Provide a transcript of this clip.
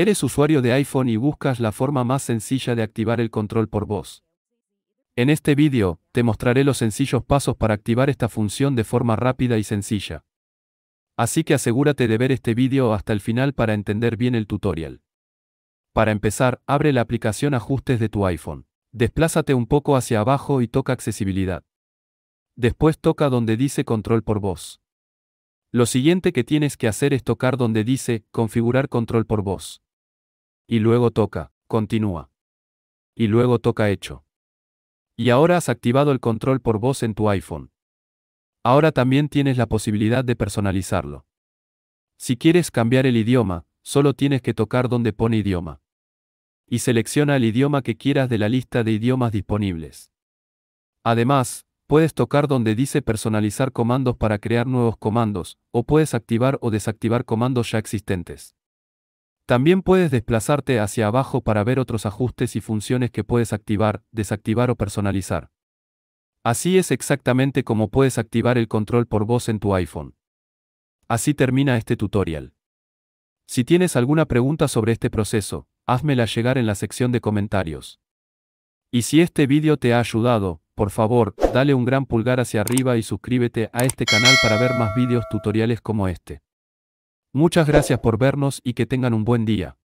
Eres usuario de iPhone y buscas la forma más sencilla de activar el control por voz. En este vídeo, te mostraré los sencillos pasos para activar esta función de forma rápida y sencilla. Así que asegúrate de ver este vídeo hasta el final para entender bien el tutorial. Para empezar, abre la aplicación Ajustes de tu iPhone. Desplázate un poco hacia abajo y toca Accesibilidad. Después toca donde dice Control por voz. Lo siguiente que tienes que hacer es tocar donde dice Configurar control por voz. Y luego toca, continúa. Y luego toca hecho. Y ahora has activado el control por voz en tu iPhone. Ahora también tienes la posibilidad de personalizarlo. Si quieres cambiar el idioma, solo tienes que tocar donde pone idioma. Y selecciona el idioma que quieras de la lista de idiomas disponibles. Además, puedes tocar donde dice personalizar comandos para crear nuevos comandos, o puedes activar o desactivar comandos ya existentes. También puedes desplazarte hacia abajo para ver otros ajustes y funciones que puedes activar, desactivar o personalizar. Así es exactamente como puedes activar el control por voz en tu iPhone. Así termina este tutorial. Si tienes alguna pregunta sobre este proceso, házmela llegar en la sección de comentarios. Y si este vídeo te ha ayudado, por favor, dale un gran pulgar hacia arriba y suscríbete a este canal para ver más vídeos tutoriales como este. Muchas gracias por vernos y que tengan un buen día.